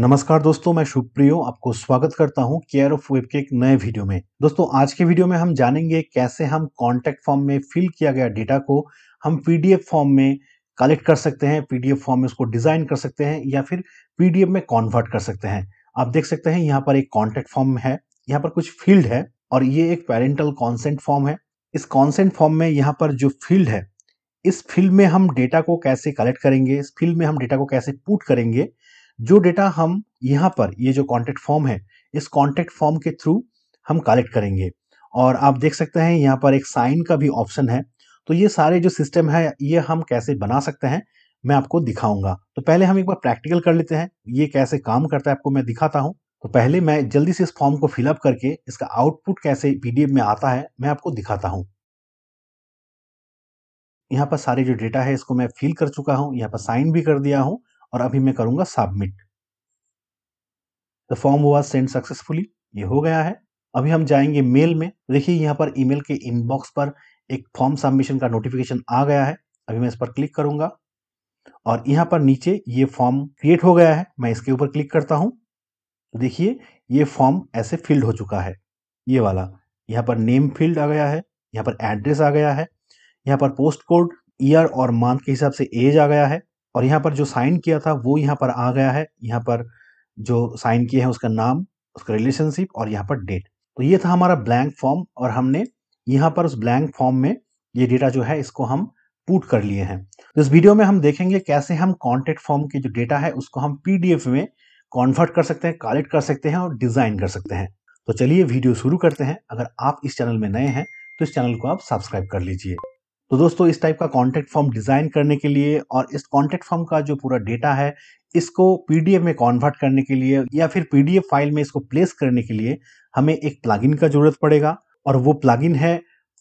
नमस्कार दोस्तों मैं शुभप्रियो आपको स्वागत करता हूं केयर ऑफ वेब के एक नए वीडियो में दोस्तों आज के वीडियो में हम जानेंगे कैसे हम कॉन्टेक्ट फॉर्म में फिल किया गया डेटा को हम पीडीएफ फॉर्म में कलेक्ट कर सकते हैं पीडीएफ फॉर्म में उसको डिजाइन कर सकते हैं या फिर पीडीएफ में कॉन्वर्ट कर सकते हैं आप देख सकते हैं यहाँ पर एक कॉन्टेक्ट फॉर्म है यहाँ पर कुछ फील्ड है और ये एक पेरेंटल कॉन्सेंट फॉर्म है इस कॉन्सेंट फॉर्म में यहाँ पर जो फील्ड है इस फील्ड में हम डेटा को कैसे कलेक्ट करेंगे इस फील्ड में हम डेटा को कैसे पुट करेंगे जो डेटा हम यहाँ पर ये जो कॉन्टेक्ट फॉर्म है इस कॉन्टेक्ट फॉर्म के थ्रू हम कलेक्ट करेंगे और आप देख सकते हैं यहाँ पर एक साइन का भी ऑप्शन है तो ये सारे जो सिस्टम है ये हम कैसे बना सकते हैं मैं आपको दिखाऊंगा तो पहले हम एक बार प्रैक्टिकल कर लेते हैं ये कैसे काम करता है आपको मैं दिखाता हूँ तो पहले मैं जल्दी से इस फॉर्म को फिलअप करके इसका आउटपुट कैसे पीडीएफ में आता है मैं आपको दिखाता हूँ यहाँ पर सारे जो डेटा है इसको मैं फिल कर चुका हूँ यहाँ पर साइन भी कर दिया हूँ और अभी मैं करूंगा submit the form was send successfully ये हो गया है अभी हम जाएंगे मेल में देखिए यहाँ पर ईमेल के इनबॉक्स पर एक फॉर्म सबमिशन का नोटिफिकेशन आ गया है अभी मैं इस पर क्लिक करूंगा और यहाँ पर नीचे ये फॉर्म क्रिएट हो गया है मैं इसके ऊपर क्लिक करता हूँ तो देखिए ये फॉर्म ऐसे फिल्ड हो चुका है ये वाला यहाँ पर नेम फील्ड आ गया है यहाँ पर एड्रेस आ गया है यहाँ पर पोस्ट कोड ईयर और मंथ के हिसाब से एज आ गया है और यहाँ पर जो साइन किया था वो यहाँ पर आ गया है यहाँ पर जो साइन किया है उसका नाम उसका रिलेशनशिप और यहाँ पर डेट तो ये था हमारा ब्लैंक फॉर्म और हमने यहाँ पर उस ब्लैंक फॉर्म में ये डेटा जो है इसको हम पुट कर लिए हैं तो इस वीडियो में हम देखेंगे कैसे हम कॉन्टेक्ट फॉर्म के जो डेटा है उसको हम पीडीएफ में कॉन्वर्ट कर सकते हैं कलेक्ट कर सकते हैं और डिज़ाइन कर सकते हैं तो चलिए वीडियो शुरू करते हैं अगर आप इस चैनल में नए हैं तो इस चैनल को आप सब्सक्राइब कर लीजिए तो दोस्तों इस टाइप का कॉन्टैक्ट फॉर्म डिज़ाइन करने के लिए और इस कॉन्टैक्ट फॉर्म का जो पूरा डेटा है इसको पीडीएफ में कॉन्वर्ट करने के लिए या फिर पीडीएफ फाइल में इसको प्लेस करने के लिए हमें एक प्लागिन का जरूरत पड़ेगा और वो प्लागिन है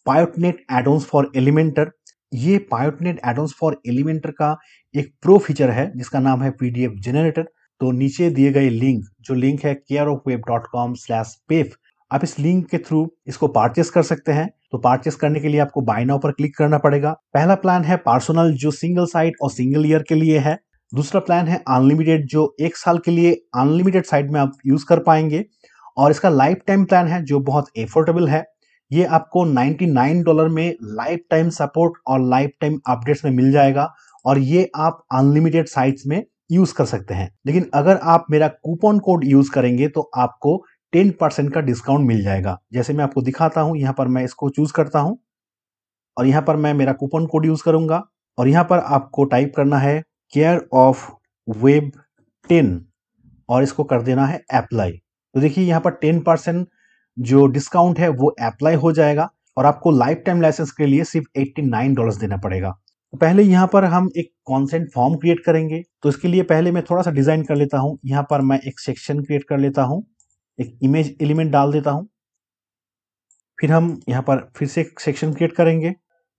पायोटनेट एडोन्स फॉर एलिमेंटर ये पायोटनेट एडोन्स फॉर एलिमेंटर का एक प्रो फीचर है जिसका नाम है पीडीएफ जनरेटर तो नीचे दिए गए लिंक जो लिंक है care of web dot com slash पेफ आप इस लिंक के थ्रू इसको पार्चेस कर सकते हैं तो पार्चेस करने के लिए आपको बाय पर क्लिक करना पड़ेगा पहला प्लान है पार्सोनल जो सिंगल साइट और सिंगल ईयर के लिए है दूसरा प्लान है अनलिमिटेड जो एक साल के लिए अनलिमिटेड साइट में आप यूज कर पाएंगे और इसका लाइफ टाइम प्लान है जो बहुत एफोर्डेबल है ये आपको 99 डॉलर में लाइफ टाइम सपोर्ट और लाइफ टाइम अपडेट्स में मिल जाएगा और ये आप अनलिमिटेड साइट्स में यूज कर सकते हैं लेकिन अगर आप मेरा कूपन कोड यूज करेंगे तो आपको टेन परसेंट का डिस्काउंट मिल जाएगा जैसे मैं आपको दिखाता हूँ यहाँ पर मैं इसको चूज़ करता हूँ और यहाँ पर मैं मेरा कूपन कोड यूज़ करूंगा और यहाँ पर आपको टाइप करना है केयर ऑफ वेब टेन और इसको कर देना है अप्लाई तो देखिए यहाँ पर टेन परसेंट जो डिस्काउंट है वो अप्लाई हो जाएगा और आपको लाइफ टाइम लाइसेंस के लिए सिर्फ एट्टी नाइन डॉलर देना पड़ेगा तो पहले यहाँ पर हम एक कॉन्सेंट फॉर्म क्रिएट करेंगे तो इसके लिए पहले मैं थोड़ा सा डिजाइन कर लेता हूँ यहाँ पर मैं एक सेक्शन क्रिएट कर लेता हूँ एक इमेज एलिमेंट डाल देता हूँ फिर हम यहाँ पर फिर से एक सेक्शन क्रिएट करेंगे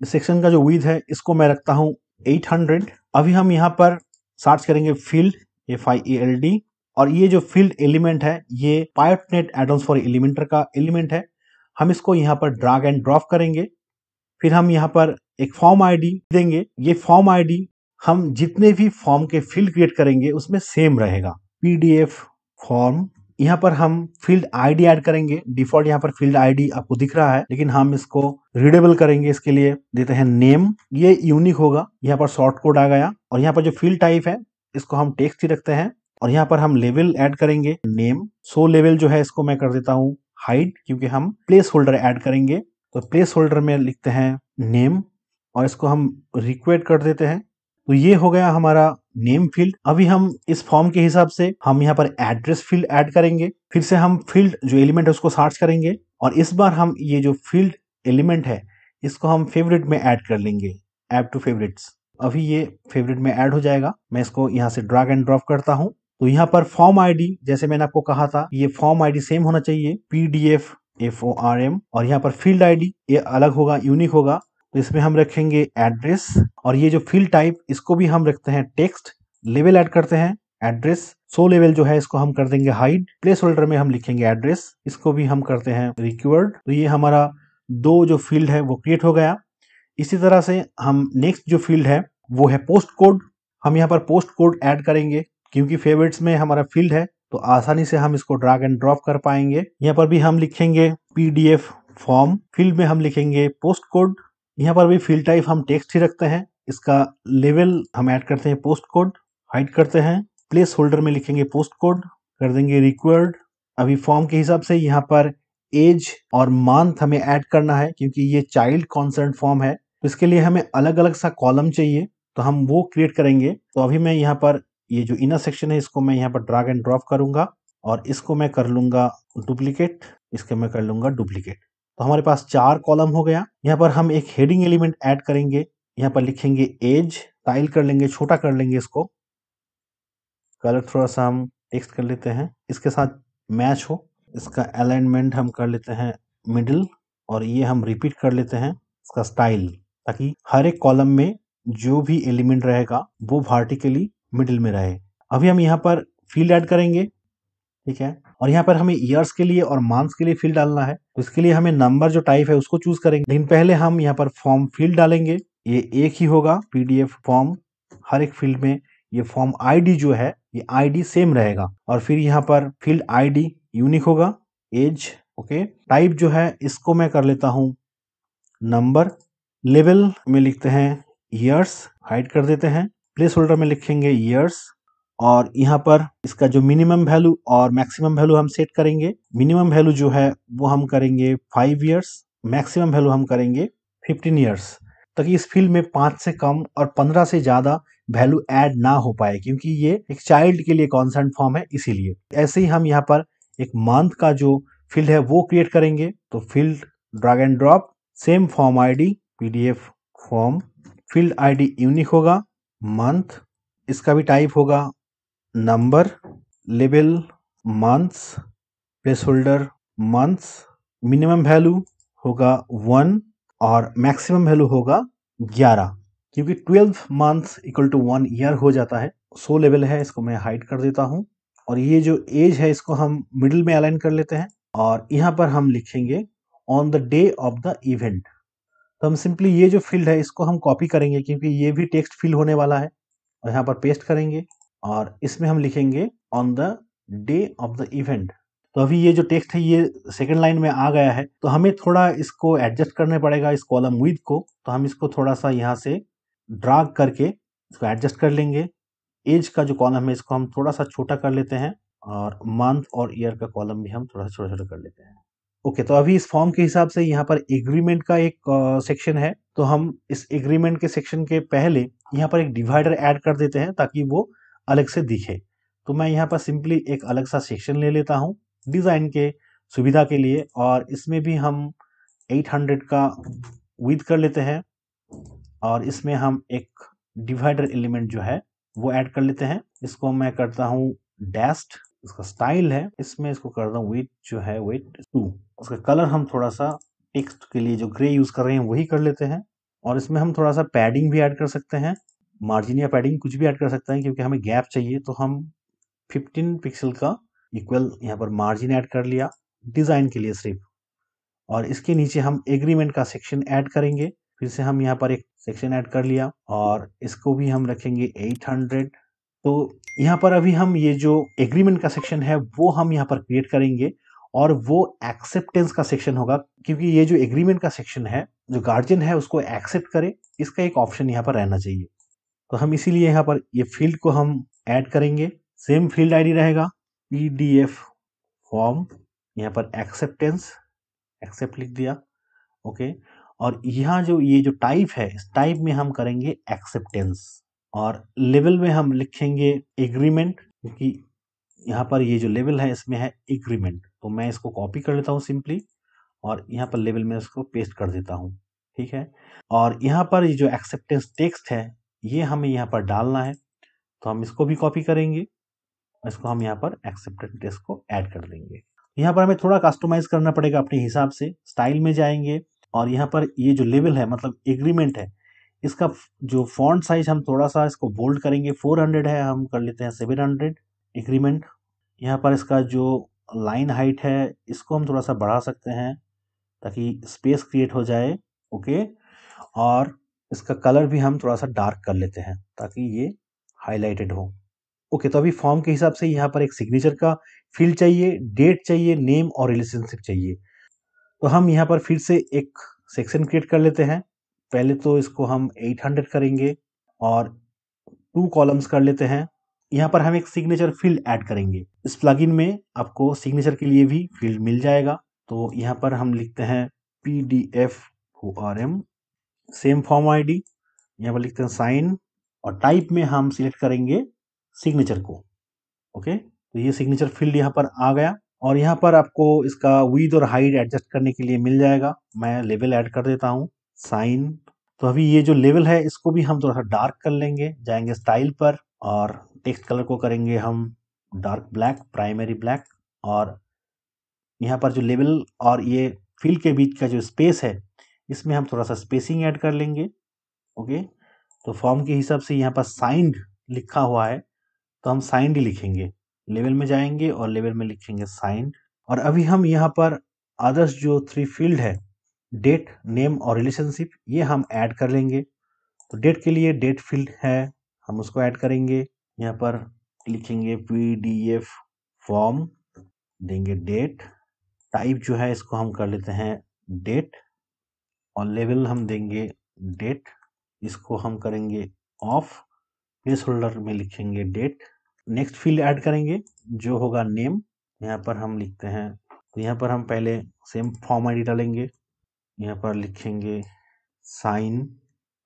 सेक्शन का जो विध है इसको मैं रखता हूँ 800 अभी हम यहाँ पर सर्च करेंगे field F I A L D और ये जो फील्ड एलिमेंट है ये पायटनेट एडम्स फॉर एलिमेंटर का एलिमेंट है हम इसको यहाँ पर ड्रैग एंड ड्रॉप करेंगे फिर हम यहाँ पर एक फॉर्म आईडी देंगे ये फॉर्म आईडी हम जितने भी फॉर्म के फील्ड क्रिएट करेंगे उसमें सेम रहेगा पीडीएफ फॉर्म यहाँ पर हम फील्ड आईडी ऐड करेंगे डिफॉल्ट यहाँ पर फील्ड आईडी आपको दिख रहा है लेकिन हम इसको रीडेबल करेंगे इसके लिए देते हैं नेम ये यूनिक होगा यहाँ पर शॉर्ट कोड आ गया और यहाँ पर जो फील्ड टाइप है इसको हम टेक्स्ट ही रखते हैं और यहाँ पर हम लेवल ऐड करेंगे नेम सो लेवल जो है इसको मैं कर देता हूँ हाइट क्योंकि हम प्लेस होल्डर ऐड करेंगे तो प्लेस होल्डर में लिखते हैं नेम और इसको हम रिक्वेट कर देते हैं तो ये हो गया हमारा नेम फील्ड अभी हम इस फॉर्म के हिसाब से हम यहाँ पर एड्रेस फील्ड ऐड करेंगे फिर से हम फील्ड जो एलिमेंट है उसको सर्च करेंगे और इस बार हम ये जो फील्ड एलिमेंट है इसको हम फेवरेट में ऐड कर लेंगे ऐप टू फेवरेट्स अभी ये फेवरेट में ऐड हो जाएगा मैं इसको यहाँ से ड्रैग एंड ड्रॉप करता हूँ तो यहाँ पर फॉर्म आईडी जैसे मैंने आपको कहा था ये फॉर्म आईडी सेम होना चाहिए PDF F O R M और यहाँ पर फील्ड आईडी ये अलग होगा यूनिक होगा इसमें हम रखेंगे एड्रेस और ये जो फील्ड टाइप इसको भी हम रखते हैं टेक्स्ट लेवल ऐड करते हैं एड्रेस सो लेवल जो है इसको हम कर देंगे हाइड प्लेस होल्डर में हम लिखेंगे एड्रेस इसको भी हम करते हैं रिक्वर्ड तो ये हमारा दो जो फील्ड है वो क्रिएट हो गया इसी तरह से हम नेक्स्ट जो फील्ड है वो है पोस्ट कोड हम यहाँ पर पोस्ट कोड ऐड करेंगे क्योंकि फेवरेट्स में हमारा फील्ड है तो आसानी से हम इसको ड्रैग एंड ड्रॉप कर पाएंगे यहाँ पर भी हम लिखेंगे पीडीएफ फॉर्म फील्ड में हम लिखेंगे पोस्ट कोड यहाँ पर भी फील्ड टाइप हम टेक्स्ट ही रखते हैं इसका लेवल हम ऐड करते हैं पोस्ट कोड हाइड करते हैं प्लेस होल्डर में लिखेंगे पोस्ट कोड कर देंगे रिक्वायर्ड अभी फॉर्म के हिसाब से यहाँ पर एज और मंथ हमें ऐड करना है क्योंकि ये चाइल्ड कॉन्सर्न फॉर्म है तो इसके लिए हमें अलग अलग सा कॉलम चाहिए तो हम वो क्रिएट करेंगे तो अभी मैं यहाँ पर ये जो इनर सेक्शन है इसको मैं यहाँ पर ड्रैग एंड ड्रॉप करूंगा और इसको मैं कर लूंगा डुप्लीकेट इसके मैं कर लूंगा डुप्लीकेट तो हमारे पास चार कॉलम हो गया यहाँ पर हम एक हेडिंग एलिमेंट ऐड करेंगे यहाँ पर लिखेंगे एज टाइल कर लेंगे छोटा कर लेंगे इसको कलर थोड़ा सा हम टेक्स्ट कर लेते हैं इसके साथ मैच हो इसका अलाइनमेंट हम कर लेते हैं मिडिल और ये हम रिपीट कर लेते हैं इसका स्टाइल ताकि हर एक कॉलम में जो भी एलिमेंट रहेगा वो वर्टिकली मिडिल में रहे अभी हम यहाँ पर फील्ड ऐड करेंगे ठीक है और यहाँ पर हमें ईयर्स के लिए और मंथ्स के लिए फील्ड डालना है तो इसके लिए हमें नंबर जो टाइप है उसको चूज करेंगे लेकिन पहले हम यहाँ पर फॉर्म फील्ड डालेंगे ये एक ही होगा पीडीएफ फॉर्म हर एक फील्ड में ये फॉर्म आईडी जो है ये आईडी सेम रहेगा और फिर यहाँ पर फील्ड आईडी यूनिक होगा एज ओके टाइप जो है इसको मैं कर लेता हूँ नंबर लेवल में लिखते हैं ईयर्स हाइड कर देते हैं प्लेस होल्डर में लिखेंगे ईयर्स और यहाँ पर इसका जो मिनिमम वैल्यू और मैक्सिमम वैल्यू हम सेट करेंगे मिनिमम वैल्यू जो है वो हम करेंगे फाइव ईयर्स मैक्सिमम वैल्यू हम करेंगे फिफ्टीन ईयर्स ताकि इस फील्ड में पाँच से कम और पंद्रह से ज़्यादा वैल्यू ऐड ना हो पाए क्योंकि ये एक चाइल्ड के लिए कॉन्सर्न फॉर्म है इसीलिए ऐसे ही हम यहाँ पर एक मंथ का जो फील्ड है वो क्रिएट करेंगे तो field drag and drop same form ID PDF form field ID unique होगा मंथ इसका भी टाइप होगा number label months place holder months minimum value होगा वन और मैक्सिमम वैल्यू होगा ग्यारह क्योंकि twelve months equal to one year हो जाता है सो लेवल है इसको मैं हाइड कर देता हूँ और ये जो एज है इसको हम मिडिल में अलाइन कर लेते हैं और यहाँ पर हम लिखेंगे on the day of the event तो हम सिंपली ये जो फील्ड है इसको हम कॉपी करेंगे क्योंकि ये भी टेक्स्ट फील होने वाला है और यहाँ पर पेस्ट करेंगे और इसमें हम लिखेंगे on the day of the event तो अभी ये जो टेक्स्ट है ये सेकेंड लाइन में आ गया है तो हमें थोड़ा इसको एडजस्ट करने पड़ेगा इस कॉलम विद को तो हम इसको थोड़ा सा यहाँ से ड्राग करके इसको एडजस्ट कर लेंगे एज का जो कॉलम है इसको हम थोड़ा सा छोटा कर लेते हैं और मंथ और ईयर का कॉलम भी हम थोड़ा छोटा छोटा कर लेते हैं ओके okay, तो अभी इस फॉर्म के हिसाब से यहाँ पर एग्रीमेंट का एक सेक्शन है तो हम इस एग्रीमेंट के सेक्शन के पहले यहाँ पर एक डिवाइडर ऐड कर देते हैं ताकि वो अलग से दिखे तो मैं यहाँ पर सिंपली एक अलग सा सेक्शन ले लेता हूँ डिज़ाइन के सुविधा के लिए और इसमें भी हम 800 का विद कर लेते हैं और इसमें हम एक डिवाइडर एलिमेंट जो है वो ऐड कर लेते हैं इसको मैं करता हूँ डैस्ट इसका स्टाइल है इसमें इसको करता हूँ विथ जो है वेट टू उसका कलर हम थोड़ा सा टेक्स्ट के लिए जो ग्रे यूज़ कर रहे हैं वही कर लेते हैं और इसमें हम थोड़ा सा पैडिंग भी ऐड कर सकते हैं मार्जिन या पैडिंग कुछ भी ऐड कर सकते हैं क्योंकि हमें गैप चाहिए तो हम 15 पिक्सल का इक्वल यहाँ पर मार्जिन ऐड कर लिया डिज़ाइन के लिए सिर्फ और इसके नीचे हम एग्रीमेंट का सेक्शन ऐड करेंगे फिर से हम यहाँ पर एक सेक्शन ऐड कर लिया और इसको भी हम रखेंगे 800 तो यहाँ पर अभी हम ये जो एग्रीमेंट का सेक्शन है वो हम यहाँ पर क्रिएट करेंगे और वो एक्सेप्टेंस का सेक्शन होगा क्योंकि ये जो एग्रीमेंट का सेक्शन है जो गार्जियन है उसको एक्सेप्ट करे इसका एक ऑप्शन यहाँ पर रहना चाहिए तो हम इसीलिए यहाँ पर ये फील्ड को हम ऐड करेंगे सेम फील्ड आईडी रहेगा पी डी एफ फॉर्म यहाँ पर एक्सेप्टेंस एक्सेप्ट लिख दिया ओके और यहाँ जो ये जो टाइप है इस टाइप में हम करेंगे एक्सेप्टेंस और लेवल में हम लिखेंगे एग्रीमेंट क्योंकि यहाँ पर ये जो लेवल है इसमें है एग्रीमेंट तो मैं इसको कॉपी कर लेता हूँ सिंपली और यहाँ पर लेवल में इसको पेस्ट कर देता हूँ ठीक है और यहाँ पर ये जो एक्सेप्टेंस टेक्स्ट है ये हमें यहाँ पर डालना है तो हम इसको भी कॉपी करेंगे इसको हम यहाँ पर एक्सेप्टेड टेस्ट को ऐड कर देंगे यहाँ पर हमें थोड़ा कस्टमाइज करना पड़ेगा अपने हिसाब से स्टाइल में जाएंगे और यहाँ पर ये जो लेवल है मतलब एग्रीमेंट है इसका जो फॉन्ट साइज हम थोड़ा सा इसको बोल्ड करेंगे 400 है हम कर लेते हैं 700 एग्रीमेंट यहाँ पर इसका जो लाइन हाइट है इसको हम थोड़ा सा बढ़ा सकते हैं ताकि स्पेस क्रिएट हो जाए ओके और इसका कलर भी हम थोड़ा सा डार्क कर लेते हैं ताकि ये हाईलाइटेड हो ओके तो अभी फॉर्म के हिसाब से यहाँ पर एक सिग्नेचर का फील्ड चाहिए डेट चाहिए नेम और रिलेशनशिप चाहिए तो हम यहाँ पर फिर से एक सेक्शन क्रिएट कर लेते हैं पहले तो इसको हम 800 करेंगे और टू कॉलम्स कर लेते हैं यहाँ पर हम एक सिग्नेचर फील्ड ऐड करेंगे इस प्लगइन में आपको सिग्नेचर के लिए भी फील्ड मिल जाएगा तो यहाँ पर हम लिखते हैं P D F O R M same form ID यहाँ पर लिखते हैं साइन और टाइप में हम सिलेक्ट करेंगे सिग्नेचर को ओके तो ये सिग्नेचर फील्ड यहाँ पर आ गया और यहाँ पर आपको इसका विद और हाइट एडजस्ट करने के लिए मिल जाएगा मैं लेवल ऐड कर देता हूँ साइन तो अभी ये जो लेवल है इसको भी हम थोड़ा सा डार्क कर लेंगे जाएंगे स्टाइल पर और टेक्स्ट कलर को करेंगे हम डार्क ब्लैक प्राइमरी ब्लैक और यहाँ पर जो लेवल और ये फील्ड के बीच का जो स्पेस है इसमें हम थोड़ा सा स्पेसिंग ऐड कर लेंगे ओके तो फॉर्म के हिसाब से यहाँ पर साइंड लिखा हुआ है तो हम साइंड ही लिखेंगे लेवल में जाएंगे और लेवल में लिखेंगे साइंड और अभी हम यहाँ पर आदर्श जो थ्री फील्ड है डेट नेम और रिलेशनशिप ये हम ऐड कर लेंगे तो डेट के लिए डेट फील्ड है हम उसको ऐड करेंगे यहाँ पर लिखेंगे पी डी एफ फॉर्म देंगे डेट टाइप जो है इसको हम कर लेते हैं डेट और लेवल हम देंगे डेट इसको हम करेंगे ऑफ प्लेस होल्डर में लिखेंगे डेट नेक्स्ट फील्ड ऐड करेंगे जो होगा नेम यहाँ पर हम लिखते हैं तो यहाँ पर हम पहले सेम फॉर्म आई डालेंगे यहाँ पर लिखेंगे साइन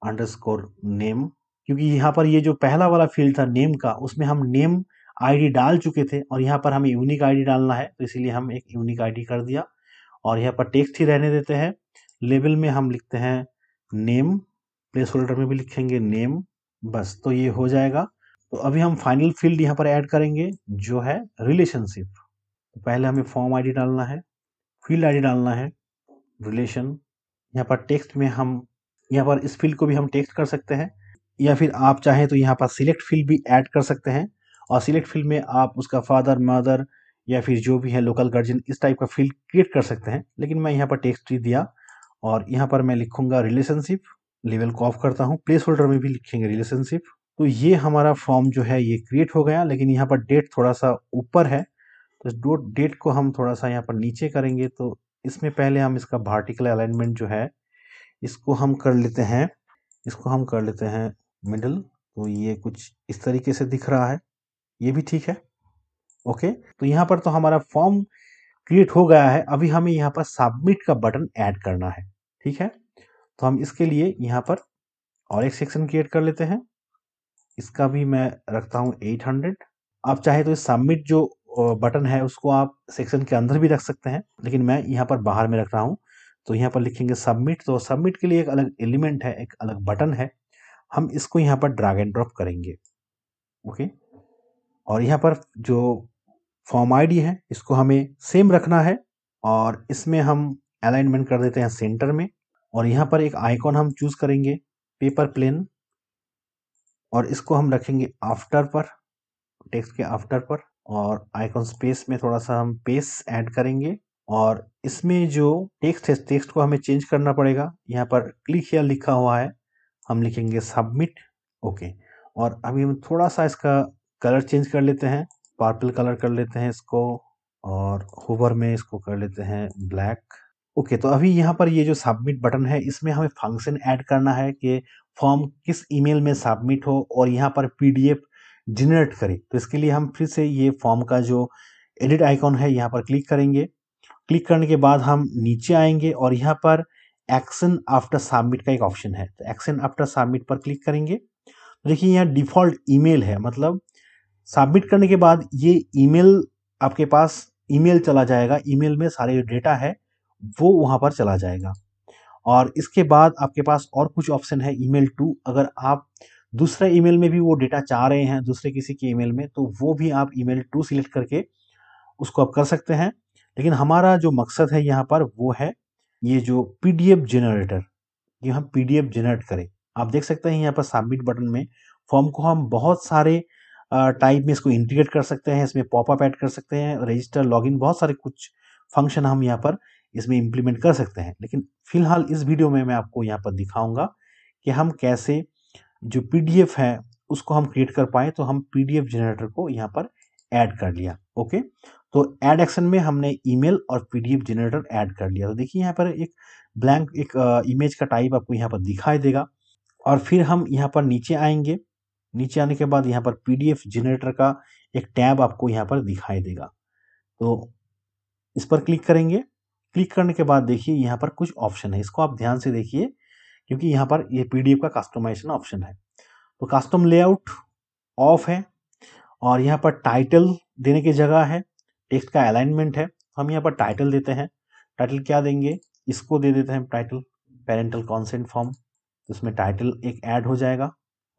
अंडरस्कोर नेम क्योंकि यहाँ पर ये जो पहला वाला फील्ड था नेम का उसमें हम नेम आईडी डाल चुके थे और यहाँ पर हमें यूनिक आईडी डालना है तो इसीलिए हम एक यूनिक आईडी कर दिया और यहाँ पर टेक्स्ट ही रहने देते हैं लेबल में हम लिखते हैं नेम प्लेस होल्डर में भी लिखेंगे नेम बस तो ये हो जाएगा तो अभी हम फाइनल फील्ड यहाँ पर ऐड करेंगे जो है रिलेशनशिप तो पहले हमें फॉर्म आईडी डालना है फील्ड आईडी डालना है रिलेशन यहाँ पर टेक्स्ट में हम यहाँ पर इस फील्ड को भी हम टेक्स्ट कर सकते हैं या फिर आप चाहें तो यहाँ पर सिलेक्ट फील्ड भी ऐड कर सकते हैं और सिलेक्ट फील्ड में आप उसका फादर मदर या फिर जो भी है लोकल गार्जियन इस टाइप का फील्ड क्रिएट कर सकते हैं लेकिन मैं यहाँ पर टेक्स्ट ही दिया और यहाँ पर मैं लिखूंगा रिलेशनशिप लेवल को ऑफ करता हूँ प्लेस होल्डर में भी लिखेंगे रिलेशनशिप तो ये हमारा फॉर्म जो है ये क्रिएट हो गया लेकिन यहाँ पर डेट थोड़ा सा ऊपर है तो इस डेट को हम थोड़ा सा यहाँ पर नीचे करेंगे तो इसमें पहले हम इसका वर्टिकल अलाइनमेंट जो है इसको हम कर लेते हैं इसको हम कर लेते हैं मिडल तो ये कुछ इस तरीके से दिख रहा है ये भी ठीक है ओके तो यहाँ पर तो हमारा फॉर्म क्रिएट हो गया है अभी हमें यहाँ पर सबमिट का बटन ऐड करना है ठीक है तो हम इसके लिए यहाँ पर और एक सेक्शन क्रिएट कर लेते हैं इसका भी मैं रखता हूँ 800 आप चाहे तो सबमिट जो बटन है उसको आप सेक्शन के अंदर भी रख सकते हैं लेकिन मैं यहाँ पर बाहर में रख रहा हूँ तो यहाँ पर लिखेंगे सबमिट तो सबमिट के लिए एक अलग एलिमेंट है एक अलग बटन है हम इसको यहाँ पर ड्रैग एंड ड्रॉप करेंगे ओके और यहाँ पर जो फॉर्म आईडी है इसको हमें सेम रखना है और इसमें हम अलाइनमेंट कर देते हैं सेंटर में और यहाँ पर एक आइकॉन हम चूज करेंगे पेपर प्लेन और इसको हम रखेंगे आफ्टर पर टेक्स्ट के आफ्टर पर और आइकॉन स्पेस में थोड़ा सा हम पेस ऐड करेंगे और इसमें जो टेक्स्ट है टेक्स्ट को हमें चेंज करना पड़ेगा यहाँ पर क्लिक या लिखा हुआ है हम लिखेंगे सबमिट ओके और अभी हम थोड़ा सा इसका कलर चेंज कर लेते हैं पार्पल कलर कर लेते हैं इसको और होवर में इसको कर लेते हैं ब्लैक ओके तो अभी यहाँ पर ये जो सबमिट बटन है इसमें हमें फंक्शन ऐड करना है कि फॉर्म किस ईमेल में सबमिट हो और यहाँ पर पीडीएफ जनरेट करे तो इसके लिए हम फिर से ये फॉर्म का जो एडिट आइकॉन है यहाँ पर क्लिक करेंगे क्लिक करने के बाद हम नीचे आएंगे और यहाँ पर एक्शन आफ्टर सबमिट का एक ऑप्शन है तो एक्शन आफ्टर सबमिट पर क्लिक करेंगे तो देखिए यहाँ डिफ़ॉल्ट ईमेल है मतलब सबमिट करने के बाद ये ईमेल आपके पास ईमेल चला जाएगा ईमेल में सारे जो डेटा है वो वहाँ पर चला जाएगा और इसके बाद आपके पास और कुछ ऑप्शन है ईमेल टू अगर आप दूसरे ईमेल में भी वो डेटा चाह रहे हैं दूसरे किसी के ईमेल में तो वो भी आप ईमेल टू सिलेक्ट करके उसको आप कर सकते हैं लेकिन हमारा जो मकसद है यहाँ पर वो है ये जो पी जनरेटर ये हम पी जनरेट करें आप देख सकते हैं यहाँ पर सबमिट बटन में फॉर्म को हम बहुत सारे टाइप में इसको इंटीग्रेट कर सकते हैं इसमें पॉपअप ऐड कर सकते हैं रजिस्टर लॉगिन बहुत सारे कुछ फंक्शन हम यहाँ पर इसमें इम्प्लीमेंट कर सकते हैं लेकिन फिलहाल इस वीडियो में मैं आपको यहाँ पर दिखाऊंगा कि हम कैसे जो पी है उसको हम क्रिएट कर पाए तो हम पी जनरेटर को यहाँ पर ऐड कर लिया ओके तो ऐड एक्शन में हमने ईमेल और पी जनरेटर ऐड कर लिया तो देखिए यहाँ पर एक ब्लैंक एक इमेज का टाइप आपको यहाँ पर दिखाई देगा और फिर हम यहाँ पर नीचे आएंगे नीचे आने के बाद यहाँ पर पीडीएफ जनरेटर का एक टैब आपको यहाँ पर दिखाई देगा तो इस पर क्लिक करेंगे क्लिक करने के बाद देखिए यहाँ पर कुछ ऑप्शन है इसको आप ध्यान से देखिए क्योंकि यहाँ पर ये यह पीडीएफ का कस्टमाइजेशन ऑप्शन है तो कस्टम लेआउट ऑफ है और यहाँ पर टाइटल देने की जगह है टेक्स्ट का अलाइनमेंट है हम यहाँ पर टाइटल देते हैं टाइटल क्या देंगे इसको दे देते हैं टाइटल पेरेंटल कॉन्सेंट फॉर्म इसमें टाइटल एक ऐड हो जाएगा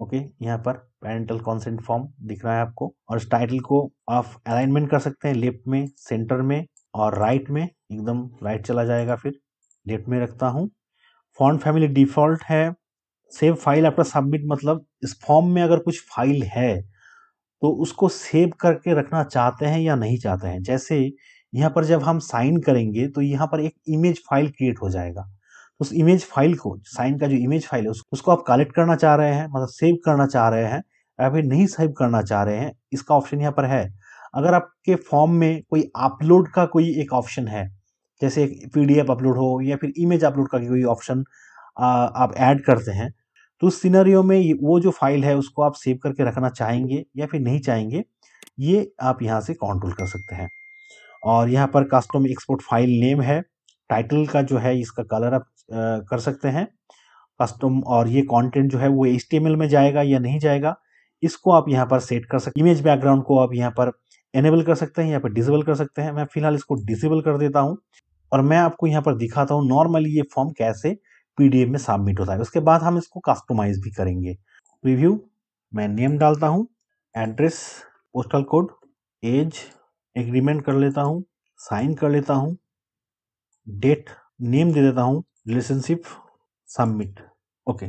ओके यहाँ पर पेरेंटल कॉन्सेंट फॉर्म दिख रहा है आपको और इस टाइटल को आप अलाइनमेंट कर सकते हैं लेफ्ट में सेंटर में और राइट में एकदम राइट चला जाएगा फिर लेफ्ट में रखता हूँ फॉन्ट फैमिली डिफॉल्ट है सेव फाइल आफ्टर सबमिट मतलब इस फॉर्म में अगर कुछ फाइल है तो उसको सेव करके रखना चाहते हैं या नहीं चाहते हैं जैसे यहाँ पर जब हम साइन करेंगे तो यहाँ पर एक इमेज फाइल क्रिएट हो जाएगा उस इमेज फाइल को साइन का जो इमेज फाइल है उसको आप कलेक्ट करना चाह रहे हैं मतलब सेव करना चाह रहे हैं या फिर नहीं सेव करना चाह रहे हैं इसका ऑप्शन यहाँ पर है अगर आपके फॉर्म में कोई अपलोड का कोई एक ऑप्शन है जैसे एक पी अपलोड हो या फिर इमेज अपलोड का कोई ऑप्शन आप ऐड करते हैं तो उस सीनरियो में वो जो फाइल है उसको आप सेव करके रखना चाहेंगे या फिर नहीं चाहेंगे ये आप यहाँ से कंट्रोल कर सकते हैं और यहाँ पर कस्टम एक्सपोर्ट फाइल नेम है टाइटल का जो है इसका कलर आप कर सकते हैं कस्टम और ये कंटेंट जो है वो एच में जाएगा या नहीं जाएगा इसको आप यहाँ पर सेट कर सकते इमेज बैकग्राउंड को आप यहाँ पर एनेबल कर सकते हैं यहाँ पर डिसेबल कर सकते हैं मैं फिलहाल इसको डिसेबल कर देता हूँ और मैं आपको यहाँ पर दिखाता हूँ नॉर्मली ये फॉर्म कैसे पीडीएफ में सबमिट होता है उसके बाद हम इसको कस्टमाइज भी करेंगे रिव्यू मैं नेम डालता हूँ address postal code age agreement कर लेता हूँ साइन कर लेता हूँ डेट नेम दे देता हूँ relationship submit okay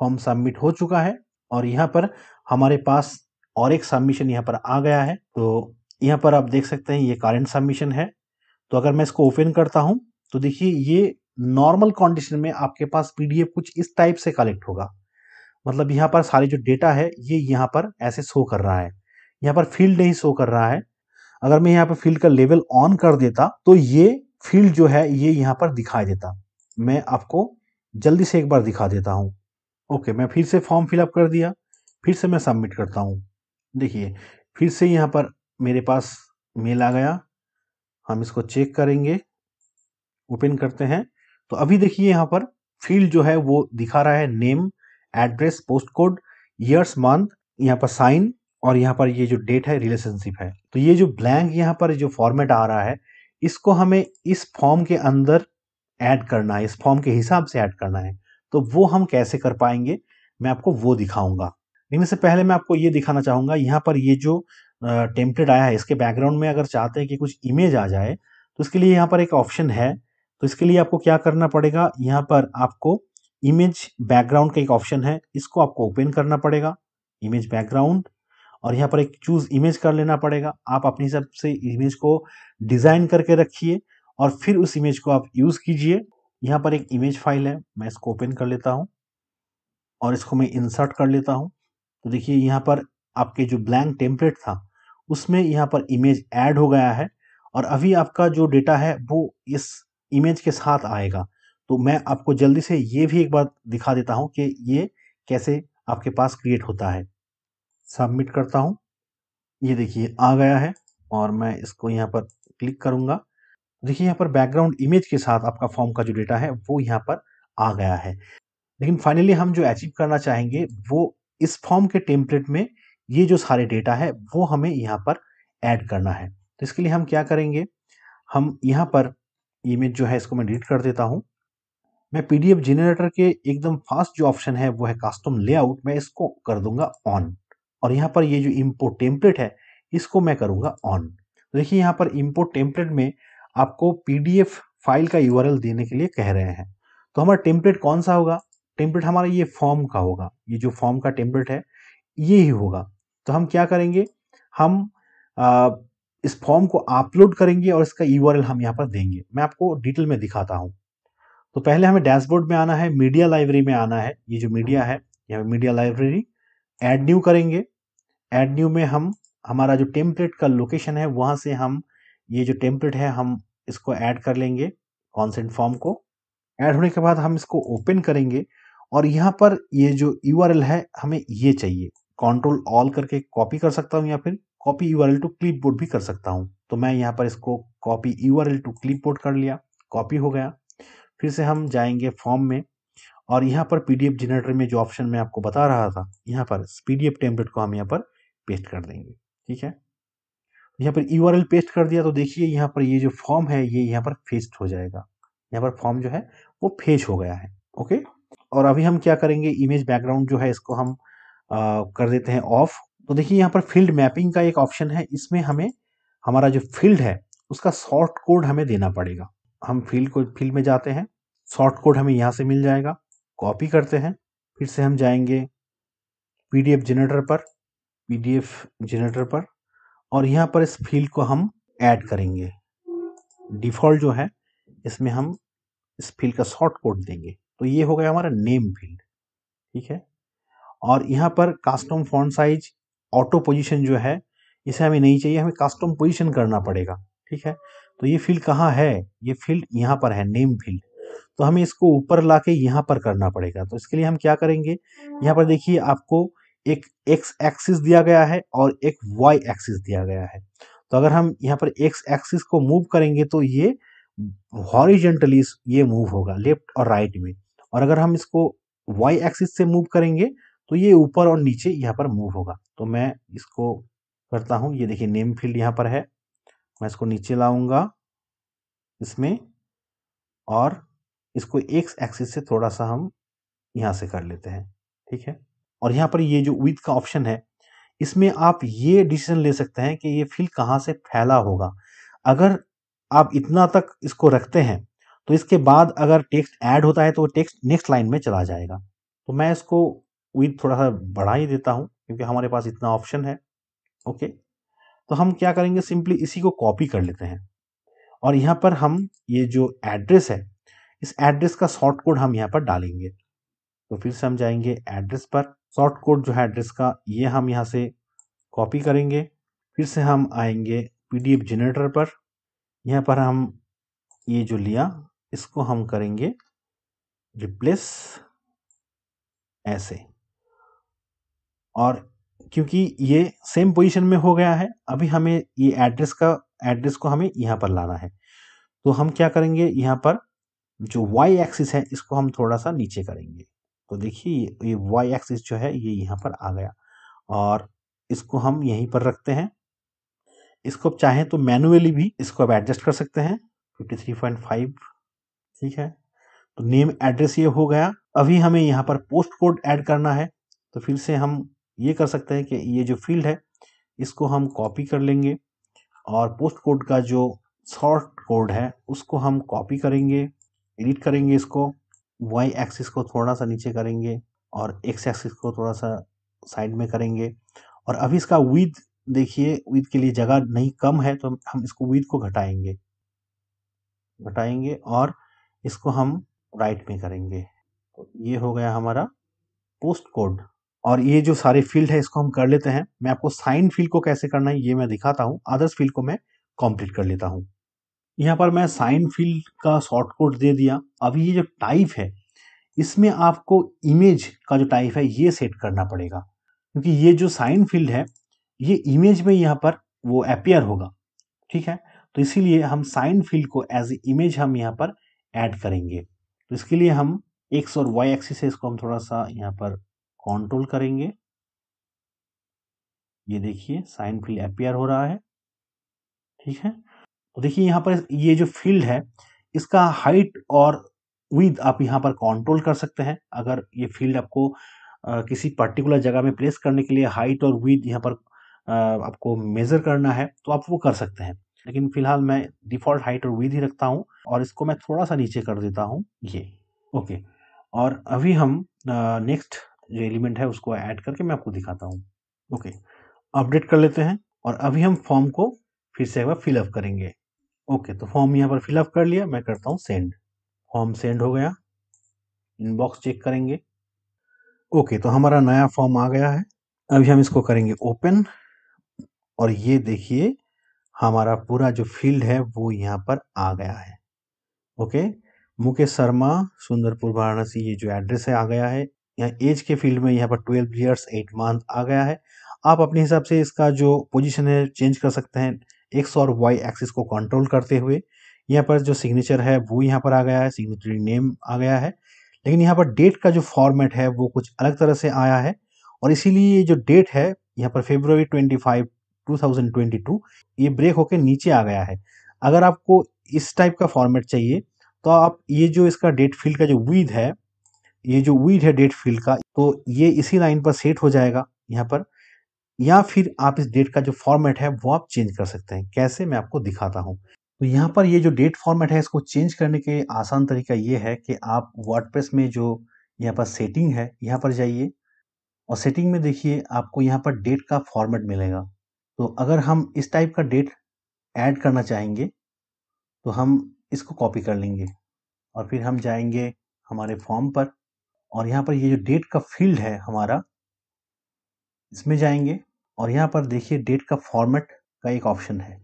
form submit हो चुका है और यहाँ पर हमारे पास और एक सबमिशन यहाँ पर आ गया है तो यहाँ पर आप देख सकते हैं ये करेंट सबमिशन है तो अगर मैं इसको ओपन करता हूँ तो देखिए ये नॉर्मल कंडीशन में आपके पास पीडीएफ कुछ इस टाइप से कलेक्ट होगा मतलब यहाँ पर सारे जो डेटा है ये यहाँ पर ऐसे शो कर रहा है यहाँ पर फील्ड नहीं शो कर रहा है अगर मैं यहाँ पर फील्ड का लेवल ऑन कर देता तो ये फील्ड जो है ये यहाँ पर दिखाई देता मैं आपको जल्दी से एक बार दिखा देता हूँ ओके मैं फिर से फॉर्म फिलअप कर दिया फिर से मैं सबमिट करता हूँ देखिए फिर से यहाँ पर मेरे पास मेल आ गया हम इसको चेक करेंगे ओपन करते हैं तो अभी देखिए यहाँ पर फील्ड जो है वो दिखा रहा है name address post code years month यहाँ पर साइन और यहाँ पर ये जो डेट है रिलेशनशिप है तो ये जो ब्लैंक यहाँ पर जो फॉर्मेट आ रहा है इसको हमें इस फॉर्म के अंदर ऐड करना है इस फॉर्म के हिसाब से ऐड करना है तो वो हम कैसे कर पाएंगे मैं आपको वो दिखाऊंगा लेकिन इससे पहले मैं आपको ये दिखाना चाहूँगा यहाँ पर ये जो टेम्पलेट आया है इसके बैकग्राउंड में अगर चाहते हैं कि कुछ इमेज आ जाए तो इसके लिए यहाँ पर एक ऑप्शन है तो इसके लिए आपको क्या करना पड़ेगा यहाँ पर आपको इमेज बैकग्राउंड का एक ऑप्शन है इसको आपको ओपन करना पड़ेगा इमेज बैकग्राउंड और यहाँ पर एक चूज इमेज कर लेना पड़ेगा आप अपने हिसाब से इमेज को डिज़ाइन करके रखिए और फिर उस इमेज को आप यूज़ कीजिए यहाँ पर एक इमेज फाइल है मैं इसको ओपन कर लेता हूँ और इसको मैं इंसर्ट कर लेता हूँ तो देखिए यहाँ पर आपके जो ब्लैंक टेम्पलेट था उसमें यहाँ पर इमेज ऐड हो गया है और अभी आपका जो डेटा है वो इस इमेज के साथ आएगा तो मैं आपको जल्दी से ये भी एक बार दिखा देता हूँ कि ये कैसे आपके पास क्रिएट होता है सबमिट करता हूँ ये देखिए आ गया है और मैं इसको यहाँ पर क्लिक करूँगा देखिए यहाँ पर बैकग्राउंड इमेज के साथ आपका फॉर्म का जो डेटा है वो यहाँ पर आ गया है लेकिन फाइनली हम जो अचीव करना चाहेंगे वो इस फॉर्म के टेम्पलेट में ये जो सारे डेटा है वो हमें यहाँ पर ऐड करना है तो इसके लिए हम क्या करेंगे हम यहाँ पर इमेज जो है इसको मैं डिलीट कर देता हूँ मैं पी जनरेटर के एकदम फास्ट जो ऑप्शन है वो है कास्टम लेआउट मैं इसको कर दूंगा ऑन और यहाँ पर ये जो इम्पोर्ट टेम्पलेट है इसको मैं करूँगा ऑन तो देखिए यहाँ पर इम्पोर्ट टेम्पलेट में आपको पीडीएफ फाइल का यू देने के लिए कह रहे हैं तो हमारा टेम्पलेट कौन सा होगा टेम्पलेट हमारा ये फॉर्म का होगा ये जो फॉर्म का टेम्पलेट है ये ही होगा तो हम क्या करेंगे हम आ, इस फॉर्म को अपलोड करेंगे और इसका यू हम यहाँ पर देंगे मैं आपको डिटेल में दिखाता हूँ तो पहले हमें डैशबोर्ड में आना है मीडिया लाइब्रेरी में आना है ये जो मीडिया है यहाँ मीडिया लाइब्रेरी एड न्यू करेंगे एड न्यू में हम हमारा जो टेम्पलेट का लोकेशन है वहाँ से हम ये जो टेम्पलेट है हम इसको ऐड कर लेंगे कॉन्सेंट फॉर्म को ऐड होने के बाद हम इसको ओपन करेंगे और यहाँ पर ये जो यू है हमें ये चाहिए कंट्रोल ऑल करके कॉपी कर सकता हूँ या फिर कॉपी यू टू क्लिप भी कर सकता हूँ तो मैं यहाँ पर इसको कॉपी यू टू क्लिप कर लिया कॉपी हो गया फिर से हम जाएंगे फॉर्म में और यहाँ पर पी जनरेटर में जो ऑप्शन मैं आपको बता रहा था यहाँ पर पी टेम्पलेट को हम यहाँ पर पेस्ट कर देंगे ठीक है यहाँ पर यू पेस्ट कर दिया तो देखिए यहाँ पर ये जो फॉर्म है ये यहाँ पर फेस्ट हो जाएगा यहाँ पर फॉर्म जो है वो फेच हो गया है ओके और अभी हम क्या करेंगे इमेज बैकग्राउंड जो है इसको हम आ, कर देते हैं ऑफ तो देखिए यहाँ पर फील्ड मैपिंग का एक ऑप्शन है इसमें हमें हमारा जो फील्ड है उसका शॉर्ट कोड हमें देना पड़ेगा हम फील्ड को फील्ड में जाते हैं शॉर्ट कोड हमें यहाँ से मिल जाएगा कॉपी करते हैं फिर से हम जाएंगे पीडीएफ जनरेटर पर पीडीएफ जनरेटर पर और यहाँ पर इस फील्ड को हम ऐड करेंगे डिफ़ॉल्ट जो है इसमें हम इस फील्ड का शॉर्ट कोड देंगे तो ये हो गया हमारा नेम फील्ड ठीक है और यहाँ पर custom font size auto position जो है इसे हमें नहीं चाहिए हमें कास्टम पोजीशन करना पड़ेगा ठीक है तो ये फील्ड कहाँ है ये फील्ड यहाँ पर है नेम फील्ड तो हमें इसको ऊपर ला के यहाँ पर करना पड़ेगा तो इसके लिए हम क्या करेंगे यहाँ पर देखिए आपको एक एक्स एक्सिस दिया गया है और एक वाई एक्सिस दिया गया है तो अगर हम यहाँ पर एक्स एक्सिस को मूव करेंगे तो ये हॉरिजेंटली ये मूव होगा लेफ्ट और राइट में और अगर हम इसको वाई एक्सिस से मूव करेंगे तो ये ऊपर और नीचे यहाँ पर मूव होगा तो मैं इसको करता हूँ ये देखिए नेम फील्ड यहाँ पर है मैं इसको नीचे लाऊंगा इसमें और इसको एक्स एक्सिस से थोड़ा सा हम यहाँ से कर लेते हैं ठीक है और यहाँ पर ये जो विथ का ऑप्शन है इसमें आप ये डिसीजन ले सकते हैं कि ये फील्ड कहाँ से फैला होगा अगर आप इतना तक इसको रखते हैं तो इसके बाद अगर टेक्स्ट ऐड होता है तो वो टेक्स्ट नेक्स्ट लाइन में चला जाएगा तो मैं इसको विथ थोड़ा सा बढ़ा ही देता हूँ क्योंकि हमारे पास इतना ऑप्शन है ओके तो हम क्या करेंगे सिंपली इसी को कॉपी कर लेते हैं और यहाँ पर हम ये जो एड्रेस है इस एड्रेस का शॉर्ट कोड हम यहाँ पर डालेंगे तो फिर से हम जाएंगे एड्रेस पर शॉर्ट कोड जो है एड्रेस का ये हम यहाँ से कॉपी करेंगे फिर से हम आएंगे पीडीएफ जनरेटर पर यहाँ पर हम ये जो लिया इसको हम करेंगे रिप्लेस ऐसे और क्योंकि ये सेम पोजीशन में हो गया है अभी हमें ये एड्रेस का एड्रेस को हमें यहाँ पर लाना है तो हम क्या करेंगे यहाँ पर जो वाई एक्सिस है इसको हम थोड़ा सा नीचे करेंगे तो देखिए ये वाई एक्सिस जो है ये यहाँ पर आ गया और इसको हम यहीं पर रखते हैं इसको आप चाहें तो मैनुअली भी इसको आप एडजस्ट कर सकते हैं 53.5 ठीक है तो नेम एड्रेस ये हो गया अभी हमें यहाँ पर पोस्ट कोड ऐड करना है तो फिर से हम ये कर सकते हैं कि ये जो फील्ड है इसको हम कॉपी कर लेंगे और पोस्ट कोड का जो शॉर्ट कोड है उसको हम कॉपी करेंगे एडिट करेंगे इसको वाई एक्सिस को थोड़ा सा नीचे करेंगे और एक्स एक्सिस को थोड़ा सा साइड में करेंगे और अभी इसका विद देखिए विद के लिए जगह नहीं कम है तो हम इसको विद को घटाएंगे घटाएंगे और इसको हम राइट में करेंगे तो ये हो गया हमारा पोस्ट कोड और ये जो सारे फील्ड है इसको हम कर लेते हैं मैं आपको साइन फील्ड को कैसे करना है ये मैं दिखाता हूँ अदर्स फील्ड को मैं कंप्लीट कर लेता हूँ यहाँ पर मैं साइन फील्ड का शॉर्टकोट दे दिया अभी ये जो टाइप है इसमें आपको इमेज का जो टाइप है ये सेट करना पड़ेगा क्योंकि ये जो साइन फील्ड है ये इमेज में यहाँ पर वो अपेयर होगा ठीक है तो इसीलिए हम साइन फील्ड को एज ए इमेज हम यहाँ पर ऐड करेंगे तो इसके लिए हम एक्स और वाई एक्सिस से इसको हम थोड़ा सा यहाँ पर कंट्रोल करेंगे ये देखिए साइन फील्ड अपेयर हो रहा है ठीक है तो देखिए यहाँ पर ये जो फील्ड है इसका हाइट और विद आप यहाँ पर कंट्रोल कर सकते हैं अगर ये फील्ड आपको आ, किसी पर्टिकुलर जगह में प्लेस करने के लिए हाइट और विद यहाँ पर आ, आपको मेज़र करना है तो आप वो कर सकते हैं लेकिन फिलहाल मैं डिफ़ॉल्ट हाइट और विद ही रखता हूँ और इसको मैं थोड़ा सा नीचे कर देता हूँ ये ओके और अभी हम नेक्स्ट जो एलिमेंट है उसको ऐड करके मैं आपको दिखाता हूँ ओके अपडेट कर लेते हैं और अभी हम फॉर्म को फिर से एक बार फिलअप करेंगे ओके तो फॉर्म यहाँ पर फिलअप कर लिया मैं करता हूँ सेंड फॉर्म सेंड हो गया इनबॉक्स चेक करेंगे ओके तो हमारा नया फॉर्म आ गया है अभी हम इसको करेंगे ओपन और ये देखिए हमारा पूरा जो फील्ड है वो यहाँ पर आ गया है ओके मुकेश शर्मा सुंदरपुर वाराणसी ये जो एड्रेस है आ गया है यहाँ एज के फील्ड में यहाँ पर ट्वेल्व ईयर्स एट मंथ आ गया है आप अपने हिसाब से इसका जो पोजीशन है चेंज कर सकते हैं एक्स और वाई एक्सिस को कंट्रोल करते हुए यहाँ पर जो सिग्नेचर है वो यहाँ पर आ गया है सिग्नेचरी नेम आ गया है लेकिन यहाँ पर डेट का जो फॉर्मेट है वो कुछ अलग तरह से आया है और इसीलिए ये जो डेट है यहाँ पर फेब्रवरी 25 2022 ये ब्रेक होकर नीचे आ गया है अगर आपको इस टाइप का फॉर्मेट चाहिए तो आप ये जो इसका डेट फील्ड का जो वीड है ये जो वीड है डेट फील्ड का तो ये इसी लाइन पर सेट हो जाएगा यहाँ पर या फिर आप इस डेट का जो फॉर्मेट है वो आप चेंज कर सकते हैं कैसे मैं आपको दिखाता हूँ तो यहाँ पर ये जो डेट फॉर्मेट है इसको चेंज करने के आसान तरीका ये है कि आप वर्ड में जो यहाँ पर सेटिंग है यहाँ पर जाइए और सेटिंग में देखिए आपको यहाँ पर डेट का फॉर्मेट मिलेगा तो अगर हम इस टाइप का डेट ऐड करना चाहेंगे तो हम इसको कॉपी कर लेंगे और फिर हम जाएंगे हमारे फॉर्म पर और यहाँ पर ये जो डेट का फील्ड है हमारा इसमें जाएंगे और यहाँ पर देखिए डेट का फॉर्मेट का एक ऑप्शन है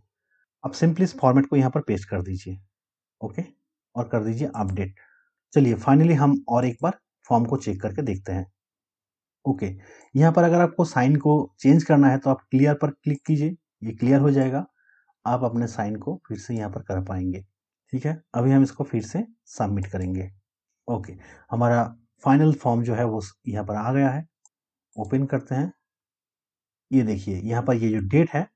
आप सिंपली इस फॉर्मेट को यहाँ पर पेस्ट कर दीजिए ओके और कर दीजिए अपडेट चलिए फाइनली हम और एक बार फॉर्म को चेक करके देखते हैं ओके यहाँ पर अगर आपको साइन को चेंज करना है तो आप क्लियर पर क्लिक कीजिए ये क्लियर हो जाएगा आप अपने साइन को फिर से यहाँ पर कर पाएंगे ठीक है अभी हम इसको फिर से सबमिट करेंगे ओके हमारा फाइनल फॉर्म जो है वो यहाँ पर आ गया है ओपन करते हैं ये देखिए यहाँ पर ये जो डेट है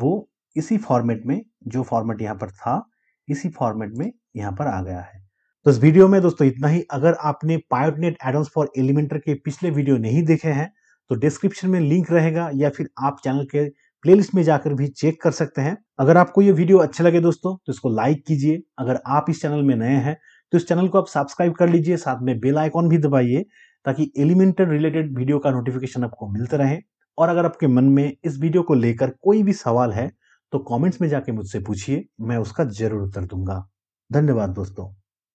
वो इसी फॉर्मेट में जो फॉर्मेट यहाँ पर था इसी फॉर्मेट में यहाँ पर आ गया है तो इस वीडियो में दोस्तों इतना ही अगर आपने पायोटनेट एडम्स फॉर एलिमेंटर के पिछले वीडियो नहीं देखे हैं तो डिस्क्रिप्शन में लिंक रहेगा या फिर आप चैनल के प्लेलिस्ट में जाकर भी चेक कर सकते हैं अगर आपको ये वीडियो अच्छा लगे दोस्तों तो इसको लाइक कीजिए अगर आप इस चैनल में नए हैं तो इस चैनल को आप सब्सक्राइब कर लीजिए साथ में बेल आइकॉन भी दबाइए ताकि एलिमेंटर रिलेटेड वीडियो का नोटिफिकेशन आपको मिलते रहे और अगर आपके मन में इस वीडियो को लेकर कोई भी सवाल है तो कमेंट्स में जाके मुझसे पूछिए मैं उसका ज़रूर उत्तर दूंगा धन्यवाद दोस्तों